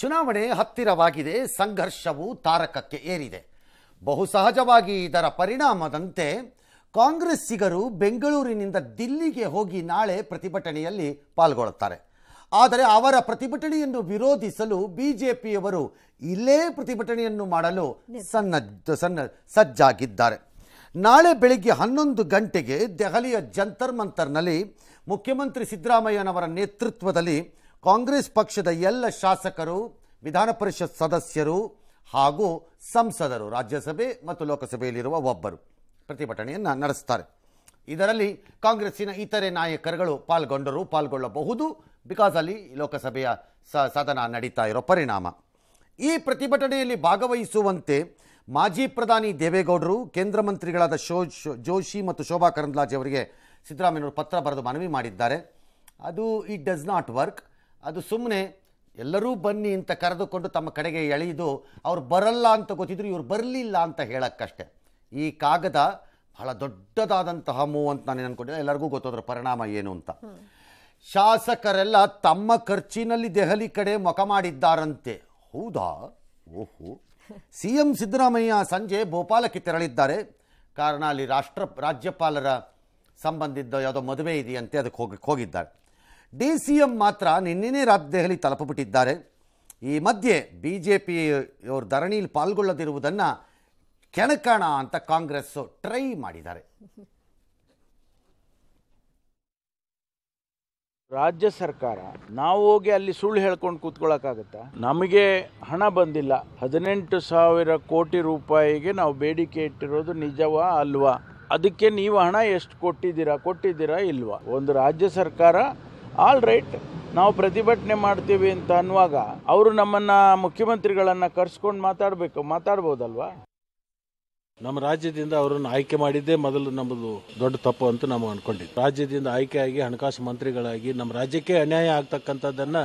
ಚುನಾವಣೆ ಹತ್ತಿರವಾಗಿದೆ ಸಂಘರ್ಷವು ತಾರಕಕ್ಕೆ ಏರಿದೆ ಬಹು ಸಹಜವಾಗಿ ಇದರ ಪರಿಣಾಮದಂತೆ ಕಾಂಗ್ರೆಸ್ಸಿಗರು ಬೆಂಗಳೂರಿನಿಂದ ದಿಲ್ಲಿಗೆ ಹೋಗಿ ನಾಳೆ ಪ್ರತಿಭಟನೆಯಲ್ಲಿ ಪಾಲ್ಗೊಳ್ಳುತ್ತಾರೆ ಆದರೆ ಅವರ ಪ್ರತಿಭಟನೆಯನ್ನು ವಿರೋಧಿಸಲು ಬಿಜೆಪಿಯವರು ಇಲ್ಲೇ ಪ್ರತಿಭಟನೆಯನ್ನು ಮಾಡಲು ಸನ್ನದ್ಧ ಸನ್ನ ಸಜ್ಜಾಗಿದ್ದಾರೆ ನಾಳೆ ಬೆಳಿಗ್ಗೆ ಹನ್ನೊಂದು ಗಂಟೆಗೆ ದೆಹಲಿಯ ಜಂತರ್ ಮಂತರ್ನಲ್ಲಿ ಮುಖ್ಯಮಂತ್ರಿ ಸಿದ್ದರಾಮಯ್ಯನವರ ನೇತೃತ್ವದಲ್ಲಿ ಕಾಂಗ್ರೆಸ್ ಪಕ್ಷದ ಎಲ್ಲ ಶಾಸಕರು ವಿಧಾನ ಪರಿಷತ್ ಸದಸ್ಯರು ಹಾಗೂ ಸಂಸದರು ರಾಜ್ಯಸಭೆ ಮತ್ತು ಲೋಕಸಭೆಯಲ್ಲಿರುವ ಒಬ್ಬರು ಪ್ರತಿಭಟನೆಯನ್ನು ನಡೆಸ್ತಾರೆ ಇದರಲ್ಲಿ ಕಾಂಗ್ರೆಸ್ಸಿನ ಇತರೆ ನಾಯಕರುಗಳು ಪಾಲ್ಗೊಂಡರು ಪಾಲ್ಗೊಳ್ಳಬಹುದು ಬಿಕಾಸ್ ಅಲ್ಲಿ ಲೋಕಸಭೆಯ ಸದನ ನಡೀತಾ ಇರೋ ಪರಿಣಾಮ ಈ ಪ್ರತಿಭಟನೆಯಲ್ಲಿ ಭಾಗವಹಿಸುವಂತೆ ಮಾಜಿ ಪ್ರಧಾನಿ ದೇವೇಗೌಡರು ಕೇಂದ್ರ ಮಂತ್ರಿಗಳಾದ ಶೋ ಜೋಶಿ ಮತ್ತು ಶೋಭಾ ಕರಂದ್ಲಾಜೆ ಅವರಿಗೆ ಸಿದ್ದರಾಮಯ್ಯವರು ಪತ್ರ ಬರೆದು ಮನವಿ ಮಾಡಿದ್ದಾರೆ ಅದು ಇಟ್ ಡಸ್ ನಾಟ್ ವರ್ಕ್ ಅದು ಸುಮ್ಮನೆ ಎಲ್ಲರೂ ಬನ್ನಿ ಅಂತ ಕರೆದುಕೊಂಡು ತಮ್ಮ ಕಡೆಗೆ ಎಳೆಯದು ಅವ್ರು ಬರಲ್ಲ ಅಂತ ಗೊತ್ತಿದ್ರು ಇವ್ರು ಬರಲಿಲ್ಲ ಅಂತ ಹೇಳೋಕ್ಕಷ್ಟೆ ಈ ಕಾಗದ ಬಹಳ ದೊಡ್ಡದಾದಂತಹ ಮೂವ್ ಅಂತ ನಾನು ಅನ್ಕೊಂಡಿಲ್ಲ ಎಲ್ಲರಿಗೂ ಗೊತ್ತೋದ್ರ ಪರಿಣಾಮ ಏನು ಅಂತ ಶಾಸಕರೆಲ್ಲ ತಮ್ಮ ಖರ್ಚಿನಲ್ಲಿ ದೆಹಲಿ ಕಡೆ ಮೊಕ ಮಾಡಿದ್ದಾರಂತೆ ಹೌದಾ ಓಹೋ ಸಿ ಎಂ ಸಿದ್ದರಾಮಯ್ಯ ಸಂಜೆ ಭೋಪಾಲಕ್ಕೆ ತೆರಳಿದ್ದಾರೆ ಕಾರಣ ಅಲ್ಲಿ ರಾಷ್ಟ್ರ ರಾಜ್ಯಪಾಲರ ಸಂಬಂಧಿದ್ದ ಯಾವುದೋ ಮದುವೆ ಇದೆಯಂತೆ ಅದಕ್ಕೆ ಹೋಗಿ ಹೋಗಿದ್ದಾರೆ ಡಿ ಸಿ ಎಂ ಮಾತ್ರ ನಿನ್ನೆನೇ ರಾತ್ರಿ ದೆಹಲಿ ತಲುಪಿಬಿಟ್ಟಿದ್ದಾರೆ ಈ ಮಧ್ಯೆ ಬಿ ಜೆ ಪಿಯವ್ರ ಧರಣಿಯಲ್ಲಿ ಪಾಲ್ಗೊಳ್ಳದಿರುವುದನ್ನು ಕೆಣಕಣ ಅಂತ ಕಾಂಗ್ರೆಸ್ ಟ್ರೈ ಮಾಡಿದ್ದಾರೆ ರಾಜ್ಯ ಸರ್ಕಾರ ನಾವು ಹೋಗಿ ಅಲ್ಲಿ ಸುಳ್ಳು ಹೇಳ್ಕೊಂಡು ಕೂತ್ಕೊಳ್ಳೋಕ್ಕಾಗತ್ತಾ ನಮಗೆ ಹಣ ಬಂದಿಲ್ಲ ಹದಿನೆಂಟು ಸಾವಿರ ಕೋಟಿ ರೂಪಾಯಿಗೆ ನಾವು ಬೇಡಿಕೆ ಇಟ್ಟಿರೋದು ನಿಜವಾ ಅಲ್ವಾ ಅದಕ್ಕೆ ನೀವು ಹಣ ಎಷ್ಟು ಕೊಟ್ಟಿದ್ದೀರಾ ಕೊಟ್ಟಿದ್ದೀರಾ ಇಲ್ವಾ ಒಂದು ರಾಜ್ಯ ಸರ್ಕಾರ ಆಲ್ ರೈಟ್ ನಾವು ಪ್ರತಿಭಟನೆ ಮಾಡ್ತೀವಿ ಅಂತ ಅನ್ನುವಾಗ ಅವರು ನಮ್ಮನ್ನು ಮುಖ್ಯಮಂತ್ರಿಗಳನ್ನು ಕರೆಸ್ಕೊಂಡು ಮಾತಾಡಬೇಕು ಮಾತಾಡ್ಬೋದಲ್ವಾ ನಮ್ಮ ರಾಜ್ಯದಿಂದ ಅವರನ್ನು ಆಯ್ಕೆ ಮಾಡಿದ್ದೇ ಮೊದಲು ನಮ್ಮದು ದೊಡ್ಡ ತಪ್ಪು ಅಂತ ನಾವು ಅನ್ಕೊಂಡಿದ್ವಿ ರಾಜ್ಯದಿಂದ ಆಯ್ಕೆಯಾಗಿ ಹಣಕಾಸು ಮಂತ್ರಿಗಳಾಗಿ ನಮ್ಮ ರಾಜ್ಯಕ್ಕೆ ಅನ್ಯಾಯ ಆಗ್ತಕ್ಕಂಥದ್ದನ್ನ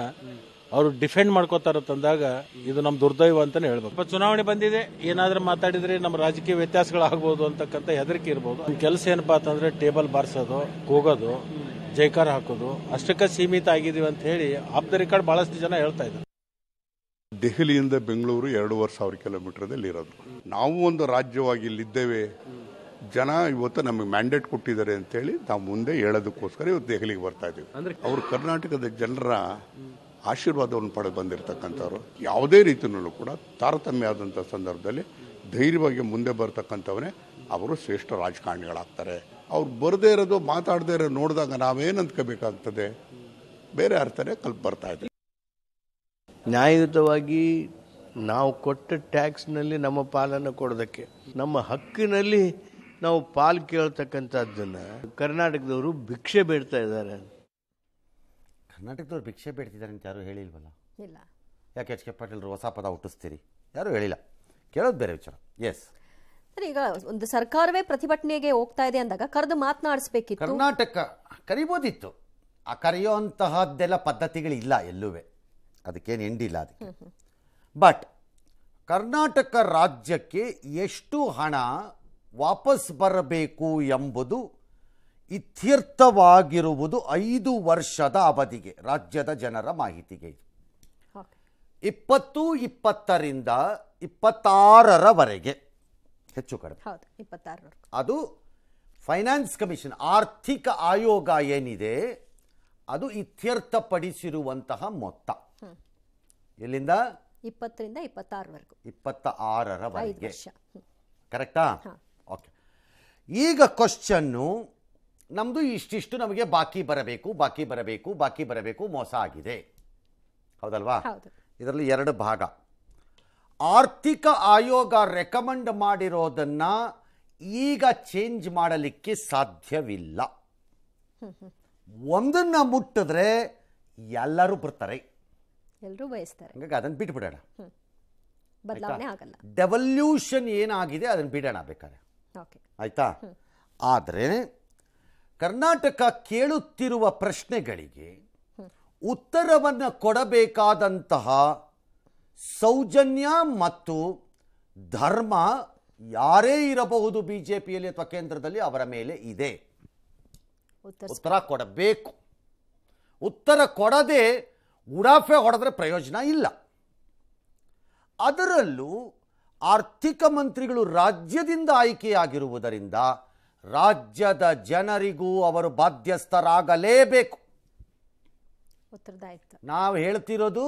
ಅವರು ಡಿಫೆಂಡ್ ಮಾಡ್ಕೋತಾರ ತಂದಾಗ ಇದು ನಮ್ಮ ದುರ್ದೈವ ಅಂತಾನೆ ಹೇಳ್ಬೇಕು ಚುನಾವಣೆ ಬಂದಿದೆ ಏನಾದ್ರೂ ಮಾತಾಡಿದ್ರೆ ನಮ್ಮ ರಾಜಕೀಯ ವ್ಯತ್ಯಾಸಗಳಾಗಬಹುದು ಅಂತಕ್ಕಂಥ ಹೆದರಿಕೆ ಇರಬಹುದು ಕೆಲಸ ಏನಪ್ಪಾ ಅಂತಂದ್ರೆ ಟೇಬಲ್ ಬಾರಿಸೋದು ಕೂಗೋದು ಜೈಕಾರ ಹಾಕೋದು ಅಷ್ಟಕ್ಕೆ ಸೀಮಿತ ಆಗಿದ್ದೀವಿ ಅಂತ ಹೇಳಿ ಆಫ್ ದ ರೆಕಾರ್ಡ್ ಬಹಳಷ್ಟು ಜನ ಹೇಳ್ತಾ ಇದ್ದಾರೆ ದೆಹಲಿಯಿಂದ ಬೆಂಗಳೂರು ಎರಡೂವರೆ ಸಾವಿರ ಕಿಲೋಮೀಟರ್ದಲ್ಲಿ ಇರೋದು ನಾವು ಒಂದು ರಾಜ್ಯವಾಗಿ ಇಲ್ಲಿದ್ದೇವೆ ಜನ ಇವತ್ತು ನಮಗೆ ಮ್ಯಾಂಡೇಟ್ ಕೊಟ್ಟಿದ್ದಾರೆ ಅಂತೇಳಿ ನಾವು ಮುಂದೆ ಹೇಳೋದಕ್ಕೋಸ್ಕರ ಇವತ್ತು ದೆಹಲಿಗೆ ಬರ್ತಾ ಇದ್ದೀವಿ ಅವರು ಕರ್ನಾಟಕದ ಜನರ ಆಶೀರ್ವಾದವನ್ನು ಪಡೆದು ಬಂದಿರತಕ್ಕಂಥವ್ರು ಯಾವುದೇ ರೀತಿಯಲ್ಲೂ ಕೂಡ ತಾರತಮ್ಯ ಆದಂಥ ಸಂದರ್ಭದಲ್ಲಿ ಧೈರ್ಯವಾಗಿ ಮುಂದೆ ಬರ್ತಕ್ಕಂಥವನೇ ಅವರು ಶ್ರೇಷ್ಠ ರಾಜಕಾರಣಿಗಳಾಗ್ತಾರೆ ಅವ್ರು ಬರದೇ ಇರೋದು ಮಾತಾಡದೇ ಇರೋ ನೋಡಿದಾಗ ನಾವೇನು ಅಂದ್ಕೋಬೇಕಾಗ್ತದೆ ಬೇರೆ ಅರ್ಥನೇ ಕಲ್ಪ ಬರ್ತಾ ಇದೆ ನ್ಯಾಯಯುತವಾಗಿ ನಾವು ಕೊಟ್ಟ ಟ್ಯಾಕ್ಸ್ನಲ್ಲಿ ನಮ್ಮ ಪಾಲನ್ನು ಕೊಡೋದಕ್ಕೆ ನಮ್ಮ ಹಕ್ಕಿನಲ್ಲಿ ನಾವು ಪಾಲು ಕೇಳ್ತಕ್ಕಂಥದ್ದನ್ನು ಕರ್ನಾಟಕದವರು ಭಿಕ್ಷೆ ಬೇಡ್ತಾ ಇದ್ದಾರೆ ಕರ್ನಾಟಕದವ್ರು ಭಿಕ್ಷೆ ಬೇಡ್ತಿದ್ದಾರೆ ಅಂತ ಯಾರು ಹೇಳಿಲ್ವಲ್ಲ ಇಲ್ಲ ಯಾಕೆ ಎಚ್ ಕೆ ಪಾಟೀಲ್ರು ಹೊಸ ಪದ ಹುಟ್ಟಿಸ್ತೀರಿ ಯಾರೂ ಹೇಳಿಲ್ಲ ಕೇಳೋದು ಬೇರೆ ವಿಚಾರ ಎಸ್ ಈಗ ಒಂದು ಸರ್ಕಾರವೇ ಪ್ರತಿಭಟನೆಗೆ ಹೋಗ್ತಾ ಇದೆ ಅಂದಾಗ ಕರೆದು ಮಾತನಾಡಿಸ್ಬೇಕಿತ್ತು ಕರ್ನಾಟಕ ಕರಿಬೋದಿತ್ತು ಆ ಅಂತಹದ್ದೆಲ್ಲ ಪದ್ಧತಿಗಳಿಲ್ಲ ಎಲ್ಲುವೆ ಅದಕ್ಕೇನು ಎಂಡಿಲ್ಲ ಅದಕ್ಕೆ ಬಟ್ ಕರ್ನಾಟಕ ರಾಜ್ಯಕ್ಕೆ ಎಷ್ಟು ಹಣ ವಾಪಸ್ ಬರಬೇಕು ಎಂಬುದು ಇತ್ಯರ್ಥವಾಗಿರುವುದು ಐದು ವರ್ಷದ ಅವಧಿಗೆ ರಾಜ್ಯದ ಜನರ ಮಾಹಿತಿಗೆ ಇಪ್ಪತ್ತು ಇಪ್ಪತ್ತರಿಂದ ಇಪ್ಪತ್ತಾರರವರೆಗೆ ಹೆಚ್ಚು ಕಡಿಮೆ ಹೌದು ಅದು ಫೈನಾನ್ಸ್ ಕಮಿಷನ್ ಆರ್ಥಿಕ ಆಯೋಗ ಏನಿದೆ ಅದು ಇತ್ಯರ್ಥಪಡಿಸಿರುವಂತಹ ಮೊತ್ತ ಎಲ್ಲಿಂದ ಇಪ್ಪತ್ತರಿಂದ ಇಪ್ಪತ್ತಾರವರೆಗೂ ಇಪ್ಪತ್ತ ಆರರವರೆಗೆ ಕರೆಕ್ಟಾ ಓಕೆ ಈಗ ಕ್ವಶನ್ನು ನಮ್ಮದು ಇಷ್ಟಿಷ್ಟು ನಮಗೆ ಬಾಕಿ ಬರಬೇಕು ಬಾಕಿ ಬರಬೇಕು ಬಾಕಿ ಬರಬೇಕು ಮೋಸ ಆಗಿದೆ ಹೌದಲ್ವಾ ಇದರಲ್ಲಿ ಎರಡು ಭಾಗ ಆರ್ಥಿಕ ಆಯೋಗ ರೆಕಮೆಂಡ್ ಮಾಡಿರೋದನ್ನು ಈಗ ಚೇಂಜ್ ಮಾಡಲಿಕ್ಕೆ ಸಾಧ್ಯವಿಲ್ಲ ಒಂದನ್ನು ಮುಟ್ಟಿದ್ರೆ ಎಲ್ಲರೂ ಬರ್ತಾರೆ ಎಲ್ಲರೂ ಬಯಸ್ತಾರೆ ಅದನ್ನು ಬಿಟ್ಬಿಡೋಣ ಡೆವಲ್ಯೂಷನ್ ಏನಾಗಿದೆ ಅದನ್ನು ಬಿಡೋಣ ಬೇಕಾದ್ರೆ ಆಯ್ತಾ ಆದರೆ ಕರ್ನಾಟಕ ಕೇಳುತ್ತಿರುವ ಪ್ರಶ್ನೆಗಳಿಗೆ ಉತ್ತರವನ್ನು ಕೊಡಬೇಕಾದಂತಹ ಸೌಜನ್ಯ ಮತ್ತು ಧರ್ಮ ಯಾರೇ ಇರಬಹುದು ಬಿ ಜೆ ಪಿಯಲ್ಲಿ ಅಥವಾ ಕೇಂದ್ರದಲ್ಲಿ ಅವರ ಮೇಲೆ ಇದೆ ಉತ್ತರ ಕೊಡಬೇಕು ಉತ್ತರ ಕೊಡದೆ ಉಡಾಫೆ ಹೊಡೆದ್ರೆ ಪ್ರಯೋಜನ ಇಲ್ಲ ಅದರಲ್ಲೂ ಆರ್ಥಿಕ ಮಂತ್ರಿಗಳು ರಾಜ್ಯದಿಂದ ಆಯ್ಕೆಯಾಗಿರುವುದರಿಂದ ರಾಜ್ಯದ ಜನರಿಗೂ ಅವರು ಬಾಧ್ಯಸ್ಥರಾಗಲೇಬೇಕು ನಾವು ಹೇಳ್ತಿರೋದು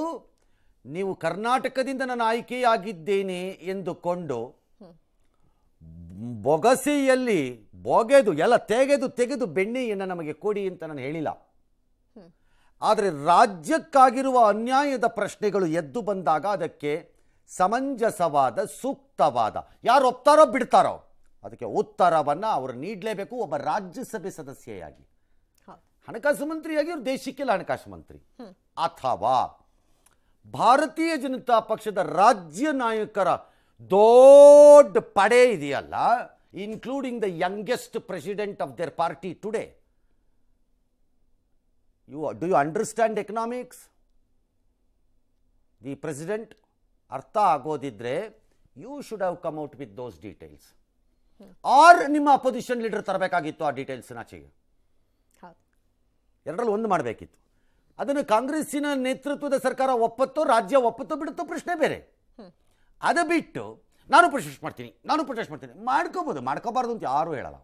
ನೀವು ಕರ್ನಾಟಕದಿಂದ ನಾನು ಆಯ್ಕೆಯಾಗಿದ್ದೇನೆ ಎಂದುಕೊಂಡು ಬೊಗಸೆಯಲ್ಲಿ ಬೊಗೆದು ಎಲ್ಲ ತೆಗೆದು ತೆಗೆದು ಬೆಣ್ಣೆಯನ್ನು ನಮಗೆ ಕೊಡಿ ಅಂತ ನಾನು ಹೇಳಿಲ್ಲ ಆದರೆ ರಾಜ್ಯಕ್ಕಾಗಿರುವ ಅನ್ಯಾಯದ ಪ್ರಶ್ನೆಗಳು ಎದ್ದು ಬಂದಾಗ ಅದಕ್ಕೆ ಸಮಂಜಸವಾದ ಸೂಕ್ತವಾದ ಯಾರು ಒಪ್ತಾರೋ ಬಿಡ್ತಾರೋ ಅದಕ್ಕೆ ಉತ್ತರವನ್ನು ಅವರು ನೀಡಲೇಬೇಕು ಒಬ್ಬ ರಾಜ್ಯಸಭೆ ಸದಸ್ಯೆಯಾಗಿ ಹಣಕಾಸು ಮಂತ್ರಿಯಾಗಿ ಅವರು ದೇಶಕ್ಕೆಲ್ಲ ಹಣಕಾಸು ಮಂತ್ರಿ ಅಥವಾ ಭಾರತೀಯ ಜನತಾ ಪಕ್ಷದ ರಾಜ್ಯ ನಾಯಕರ ದೊಡ್ಡ ಪಡೆ ಇದೆಯಲ್ಲ including the youngest president of their party today you do you understand economics the president ಅರ್ಥ ಆಗೋದಿದ್ರೆ you should have come out with those details or ನಿಮ್ಮ ಅಪೋಸಿಷನ್ ಲೀಡರ್ ತರಬೇಕಾಗಿತ್ತು ಆ ಡೀಟೇಲ್ಸ್ ಆಚೆಗೆ ಎರಡರಲ್ಲಿ ಒಂದು ಮಾಡಬೇಕಿತ್ತು ಅದನ್ನು ಕಾಂಗ್ರೆಸ್ಸಿನ ನೇತೃತ್ವದ ಸರ್ಕಾರ ಒಪ್ಪತ್ತೋ ರಾಜ್ಯ ಒಪ್ಪತ್ತೋ ಬಿಡುತ್ತೋ ಪ್ರಶ್ನೆ ಬೇರೆ ಅದು ಬಿಟ್ಟು ನಾನು ಪ್ರೊಟೆಸ್ಟ್ ಮಾಡ್ತೀನಿ ನಾನು ಪ್ರೊಟೆಸ್ಟ್ ಮಾಡ್ತೀನಿ ಮಾಡ್ಕೋಬೋದು ಮಾಡ್ಕೋಬಾರ್ದು ಅಂತ ಯಾರೂ ಹೇಳಲ್ಲ